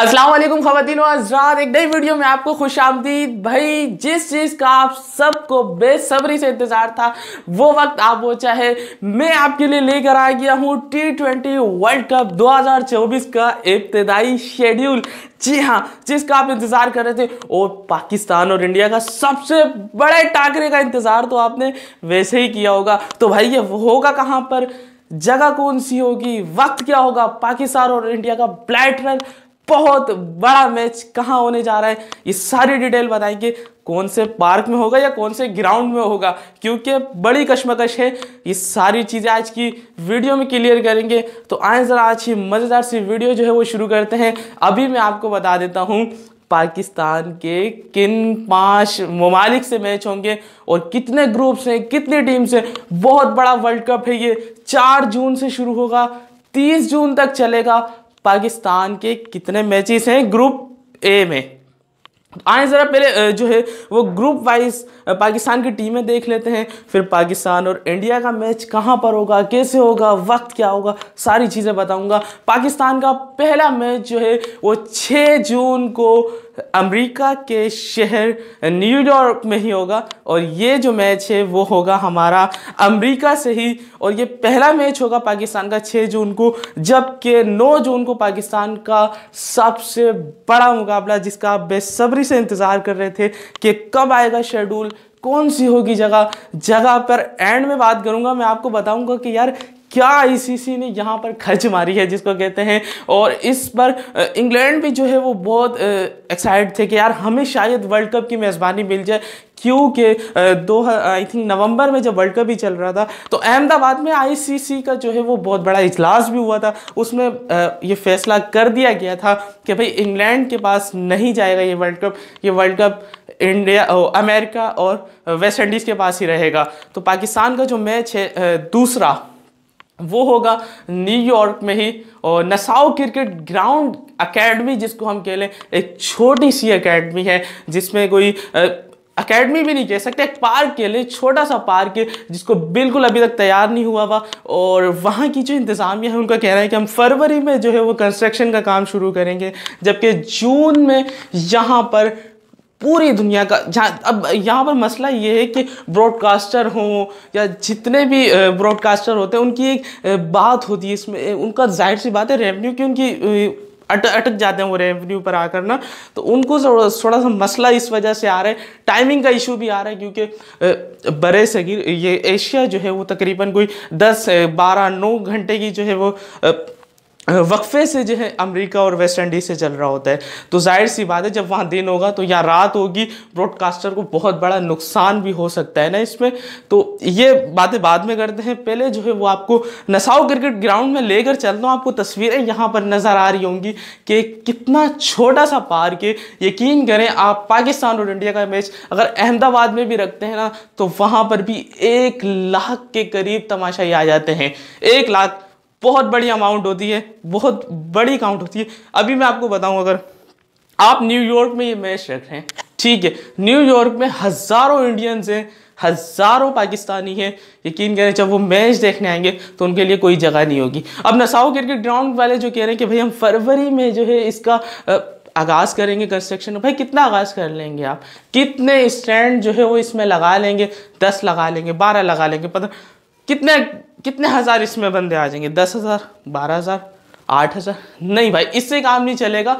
असलम खातिन एक नई वीडियो में आपको खुश आमदीद भाई जिस चीज़ का आप सबको बेसब्री से इंतज़ार था वो वक्त आप वो चाहे मैं आपके लिए लेकर आ गया हूँ टी ट्वेंटी वर्ल्ड कप 2024 का इब्तदाई शेड्यूल जी हाँ जिसका आप इंतज़ार कर रहे थे और पाकिस्तान और इंडिया का सबसे बड़े टाकरे का इंतज़ार तो आपने वैसे ही किया होगा तो भाई ये होगा कहाँ पर जगह कौन सी होगी वक्त क्या होगा पाकिस्तान और इंडिया का ब्लैटर बहुत बड़ा मैच कहाँ होने जा रहा है ये सारी डिटेल बताएंगे कौन से पार्क में होगा या कौन से ग्राउंड में होगा क्योंकि बड़ी कशमकश है ये सारी चीज़ें आज की वीडियो में क्लियर करेंगे तो आए ज़रा आज ही मज़ेदार सी वीडियो जो है वो शुरू करते हैं अभी मैं आपको बता देता हूँ पाकिस्तान के किन पांच ममालिक से मैच होंगे और कितने ग्रुप्स हैं कितनी टीम्स हैं बहुत बड़ा वर्ल्ड कप है ये चार जून से शुरू होगा तीस जून तक चलेगा पाकिस्तान के कितने मैचेस हैं ग्रुप ए में आए ज़रा पहले जो है वो ग्रुप वाइज पाकिस्तान की टीमें देख लेते हैं फिर पाकिस्तान और इंडिया का मैच कहाँ पर होगा कैसे होगा वक्त क्या होगा सारी चीज़ें बताऊंगा पाकिस्तान का पहला मैच जो है वो 6 जून को अमेरिका के शहर न्यूयॉर्क में ही होगा और ये जो मैच है वो होगा हमारा अमेरिका से ही और ये पहला मैच होगा पाकिस्तान का 6 जून को जबकि 9 जून को पाकिस्तान का सबसे बड़ा मुकाबला जिसका आप बेसब्री से इंतज़ार कर रहे थे कि कब आएगा शेड्यूल कौन सी होगी जगह जगह पर एंड में बात करूंगा मैं आपको बताऊंगा कि यार क्या आईसीसी ने यहाँ पर खर्च मारी है जिसको कहते हैं और इस पर इंग्लैंड भी जो है वो बहुत एक्साइट थे कि यार हमें शायद वर्ल्ड कप की मेज़बानी मिल जाए क्योंकि दो आई थिंक नवंबर में जब वर्ल्ड कप ही चल रहा था तो अहमदाबाद में आईसीसी का जो है वो बहुत बड़ा इजलास भी हुआ था उसमें ये फैसला कर दिया गया था कि भाई इंग्लैंड के पास नहीं जाएगा ये वर्ल्ड कप ये वर्ल्ड कप इंडिया अमेरिका और वेस्ट इंडीज़ के पास ही रहेगा तो पाकिस्तान का जो मैच है दूसरा वो होगा न्यूयॉर्क में ही और नसाओ क्रिकेट ग्राउंड अकेडमी जिसको हम कह लें एक छोटी सी अकेडमी है जिसमें कोई अकेडमी भी नहीं कह सकते एक पार्क के लिए छोटा सा पार्क है जिसको बिल्कुल अभी तक तैयार नहीं हुआ हुआ और वहाँ की जो इंतज़ामिया है उनका कहना है कि हम फरवरी में जो है वो कंस्ट्रक्शन का काम शुरू करेंगे जबकि जून में यहाँ पर पूरी दुनिया का जहाँ अब यहाँ पर मसला ये है कि ब्रॉडकास्टर हों या जितने भी ब्रॉडकास्टर होते हैं उनकी एक बात होती है इसमें उनका जाहिर सी बात है रेवेन्यू की उनकी अट अटक जाते हैं वो रेवेन्यू पर आकर ना तो उनको थोड़ा सा मसला इस वजह से आ रहा है टाइमिंग का इशू भी आ रहा है क्योंकि बड़े सगीर ये एशिया जो है वो तकरीबन कोई दस बारह नौ घंटे की जो है वो वक्फे से जो है अमेरिका और वेस्ट इंडीज से चल रहा होता है तो जाहिर सी बात है जब वहाँ दिन होगा तो या रात होगी ब्रॉडकास्टर को बहुत बड़ा नुकसान भी हो सकता है ना इसमें तो ये बातें बाद में करते हैं पहले जो है वो आपको नसाओ क्रिकेट ग्राउंड में लेकर चलता हूँ आपको तस्वीरें यहाँ पर नज़र आ रही होंगी कि कितना छोटा सा पार्क है यकीन करें आप पाकिस्तान और इंडिया का मैच अगर अहमदाबाद में भी रखते हैं ना तो वहाँ पर भी एक लाख के करीब तमाशाई आ जाते हैं एक लाख बहुत बड़ी अमाउंट होती है बहुत बड़ी अकाउंट होती है अभी मैं आपको बताऊँ अगर आप न्यूयॉर्क में ये मैच रख रहे हैं ठीक है न्यूयॉर्क में हज़ारों इंडियंस हैं हज़ारों पाकिस्तानी हैं यकीन करें जब वो मैच देखने आएंगे तो उनके लिए कोई जगह नहीं होगी अब नसाओ क्रिकेट ग्राउंड वाले जो कह रहे हैं कि भाई हम फरवरी में जो है इसका आगाज़ करेंगे कंस्ट्रक्शन भाई कितना आगाज़ कर लेंगे आप कितने स्टैंड जो है वो इसमें लगा लेंगे दस लगा लेंगे बारह लगा लेंगे पंद्रह कितने कितने हज़ार इसमें बंदे आ जाएंगे दस हज़ार बारह हज़ार आठ हज़ार नहीं भाई इससे काम नहीं चलेगा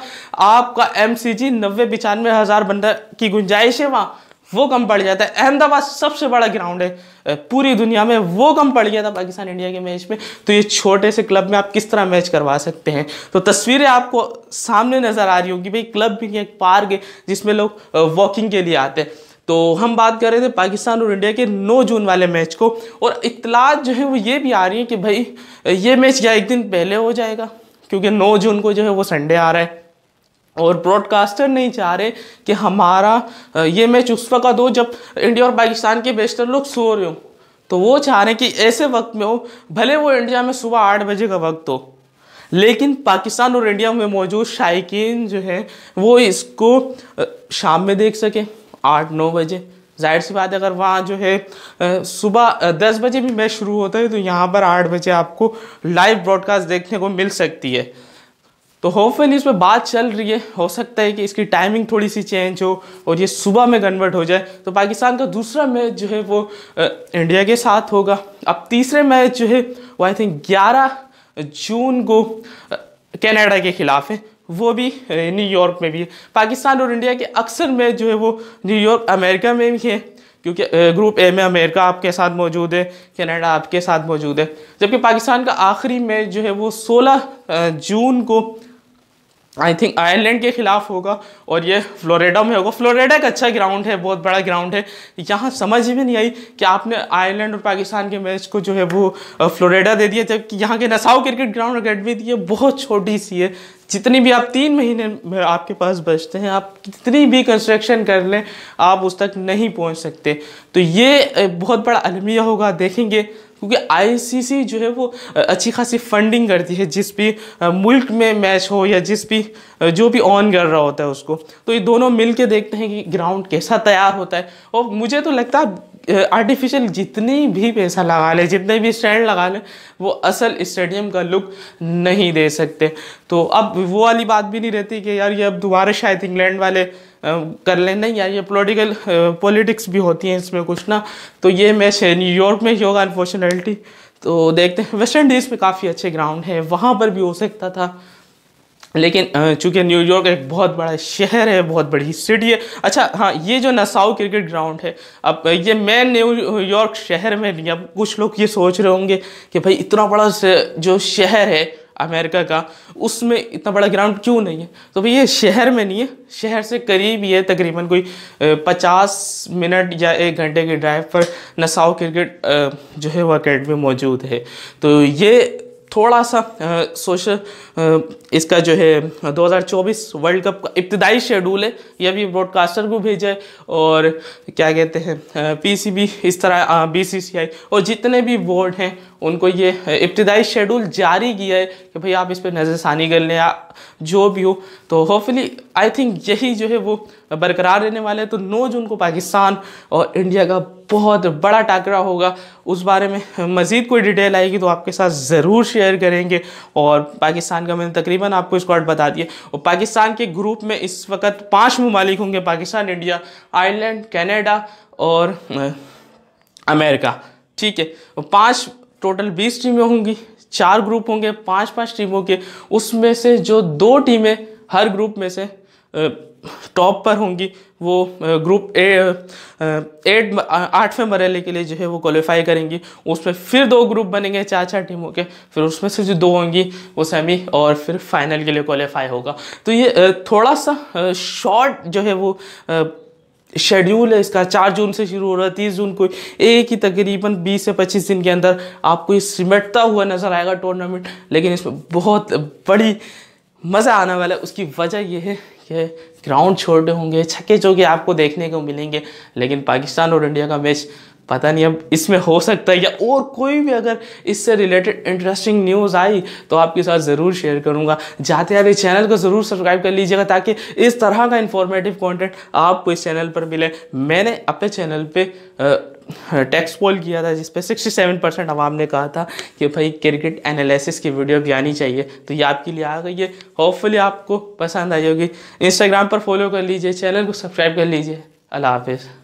आपका एम सी जी नब्बे पचानवे हज़ार बंदा की गुंजाइश है वहाँ वो कम पड़ जाता है अहमदाबाद सबसे बड़ा ग्राउंड है पूरी दुनिया में वो कम पड़ गया था पाकिस्तान इंडिया के मैच में तो ये छोटे से क्लब में आप किस तरह मैच करवा सकते हैं तो तस्वीरें आपको सामने नज़र आ रही होगी भाई क्लब भी एक पार्क है जिसमें लोग वॉकिंग के लिए आते हैं तो हम बात कर रहे थे पाकिस्तान और इंडिया के 9 जून वाले मैच को और इतलात जो है वो ये भी आ रही है कि भाई ये मैच या एक दिन पहले हो जाएगा क्योंकि 9 जून को जो है वो संडे आ रहा है और ब्रॉडकास्टर नहीं चाह रहे कि हमारा ये मैच उस वक्त हो जब इंडिया और पाकिस्तान के बेस्टर लोग सो रहे हो तो वो चाह रहे हैं कि ऐसे वक्त में हो भले वो इंडिया में सुबह आठ बजे का वक्त हो लेकिन पाकिस्तान और इंडिया में मौजूद शायक जो है वो इसको शाम में देख सकें आठ नौ बजे जाहिर सी बात है अगर वहाँ जो है सुबह दस बजे भी मैच शुरू होता है तो यहाँ पर आठ बजे आपको लाइव ब्रॉडकास्ट देखने को मिल सकती है तो होपफुल इस पर बात चल रही है हो सकता है कि इसकी टाइमिंग थोड़ी सी चेंज हो और ये सुबह में कन्वर्ट हो जाए तो पाकिस्तान का दूसरा मैच जो है वो इंडिया के साथ होगा अब तीसरे मैच जो है वो आई थिंक ग्यारह जून को कनाडा के खिलाफ है वो भी न्यूयॉर्क में भी है पाकिस्तान और इंडिया के अक्सर में जो है वो न्यूयॉर्क अमेरिका में भी है क्योंकि ग्रुप ए में अमेरिका आपके साथ मौजूद है कनाडा आपके साथ मौजूद है जबकि पाकिस्तान का आखिरी मैच जो है वो 16 जून को आई थिंक आयरलैंड के खिलाफ होगा और ये फ्लोरिडा में होगा फ्लोरिडा एक अच्छा ग्राउंड है बहुत बड़ा ग्राउंड है यहाँ समझ ही में नहीं आई कि आपने आयरलैंड और पाकिस्तान के मैच को जो है वो फ्लोरिडा दे दिया जबकि यहाँ के नसाओ क्रिकेट ग्राउंड अकेडमी दी है बहुत छोटी सी है जितनी भी आप तीन महीने में आपके पास बचते हैं आप कितनी भी कंस्ट्रक्शन कर लें आप उस तक नहीं पहुँच सकते तो ये बहुत बड़ा अलमिया होगा देखेंगे क्योंकि आईसीसी जो है वो अच्छी खासी फंडिंग करती है जिस भी मुल्क में मैच हो या जिस भी जो भी ऑन कर रहा होता है उसको तो ये दोनों मिल के देखते हैं कि ग्राउंड कैसा तैयार होता है और मुझे तो लगता है आर्टिफिशियल जितनी भी पैसा लगा ले जितने भी स्टैंड लगा ले वो असल स्टेडियम का लुक नहीं दे सकते तो अब वो वाली बात भी नहीं रहती कि यार ये अब दोबारा शायद इंग्लैंड वाले कर लेना यार ये पोलिटिकल पॉलिटिक्स भी होती है इसमें कुछ ना तो ये मैच है न्यूयॉर्क में ही होगा अनफॉर्चुनेटली तो देखते हैं वेस्ट इंडीज़ में काफ़ी अच्छे ग्राउंड है वहाँ पर भी हो सकता था लेकिन चूंकि न्यूयॉर्क एक बहुत बड़ा शहर है बहुत बड़ी सिटी है अच्छा हाँ ये जो नसाउ क्रिकेट ग्राउंड है अब ये मैं न्यूयॉर्क शहर में नहीं अब कुछ लोग ये सोच रहे होंगे कि भाई इतना बड़ा जो शहर है अमेरिका का उसमें इतना बड़ा ग्राउंड क्यों नहीं है तो भाई ये शहर में नहीं है शहर से करीब ही है तकरीबन कोई पचास मिनट या एक घंटे की ड्राइव पर नसाओ क्रिकेट जो है वो अकेडमी मौजूद है तो ये थोड़ा सा सोशल इसका जो है 2024 वर्ल्ड कप का इब्तदाई शेड्यूल है यह भी ब्रॉडकास्टर को भेजा है और क्या कहते हैं पीसीबी इस तरह बीसीसीआई और जितने भी बोर्ड हैं उनको ये इब्तदाई शेड्यूल जारी किया है कि भाई आप इस पर नज़रसानी कर लें या जो भी हो तो होपफुली आई थिंक यही जो है वो बरकरार रहने वाले हैं तो नौ जून को पाकिस्तान और इंडिया का बहुत बड़ा टाकरा होगा उस बारे में मज़ीद कोई डिटेल आएगी तो आपके साथ ज़रूर शेयर करेंगे और पाकिस्तान का मैंने तकरीबन आपको स्क्वाड बता दिया और पाकिस्तान के ग्रुप में इस वक्त पाँच ममालिक होंगे पाकिस्तान इंडिया आयरलैंड कैनेडा और अमेरिका ठीक है पांच टोटल बीस टीमें होंगी चार ग्रुप होंगे पांच पांच टीमों के उसमें से जो दो टीमें हर ग्रुप में से टॉप पर होंगी वो ग्रुप ए एट आठवें मरहले के लिए जो है वो क्वालिफाई करेंगी उसमें फिर दो ग्रुप बनेंगे चार चार टीमों के फिर उसमें से जो दो होंगी वो सेमी और फिर फाइनल के लिए क्वालिफाई होगा तो ये थोड़ा सा शॉर्ट जो है वो शेड्यूल है इसका चार जून से शुरू हो रहा है तीस जून को एक ही तकरीबन बीस से पच्चीस दिन के अंदर आपको ये सिमटता हुआ नज़र आएगा टूर्नामेंट लेकिन इसमें बहुत बड़ी मज़ा आने वाला है उसकी वजह यह है कि ग्राउंड छोटे होंगे छक्के चौके आपको देखने को मिलेंगे लेकिन पाकिस्तान और इंडिया का मैच पता नहीं अब इसमें हो सकता है या और कोई भी अगर इससे रिलेटेड इंटरेस्टिंग न्यूज़ आई तो आपके साथ ज़रूर शेयर करूँगा जाते जाते चैनल को ज़रूर सब्सक्राइब कर लीजिएगा ताकि इस तरह का इन्फॉर्मेटिव कंटेंट आपको इस चैनल पर मिले मैंने अपने चैनल पे टेक्स पोल किया था जिसपे सेवन परसेंट आवाम ने कहा था कि भाई क्रिकेट एनालिसिस की वीडियो भी आनी चाहिए तो ये आपके लिए आ गई है होपफुली आपको पसंद आई होगी इंस्टाग्राम पर फॉलो कर लीजिए चैनल को सब्सक्राइब कर लीजिए अल्लाह हाफिज़